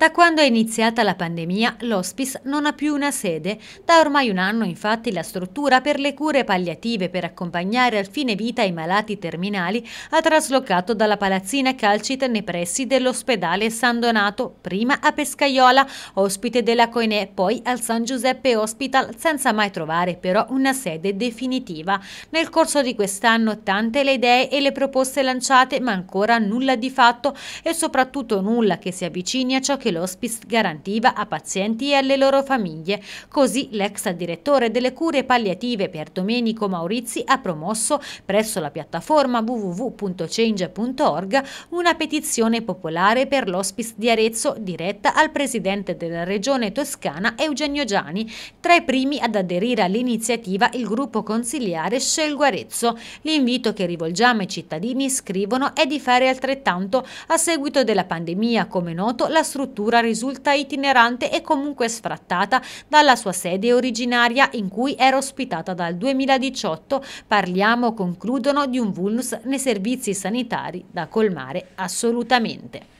Da quando è iniziata la pandemia, l'hospice non ha più una sede. Da ormai un anno, infatti, la struttura per le cure palliative per accompagnare al fine vita i malati terminali ha traslocato dalla palazzina Calcite nei pressi dell'ospedale San Donato, prima a Pescaiola, ospite della Coinè, poi al San Giuseppe Hospital, senza mai trovare però una sede definitiva. Nel corso di quest'anno tante le idee e le proposte lanciate, ma ancora nulla di fatto e soprattutto nulla che si avvicini a ciò che che l'hospice garantiva a pazienti e alle loro famiglie. Così l'ex direttore delle cure palliative per Domenico Maurizi ha promosso presso la piattaforma www.change.org una petizione popolare per l'hospice di Arezzo diretta al presidente della regione toscana Eugenio Giani. Tra i primi ad aderire all'iniziativa il gruppo consiliare Scelgo Arezzo. L'invito che rivolgiamo ai cittadini scrivono è di fare altrettanto. A seguito della pandemia, come noto, la struttura struttura risulta itinerante e comunque sfrattata dalla sua sede originaria in cui era ospitata dal 2018. Parliamo, concludono, di un vulnus nei servizi sanitari da colmare assolutamente.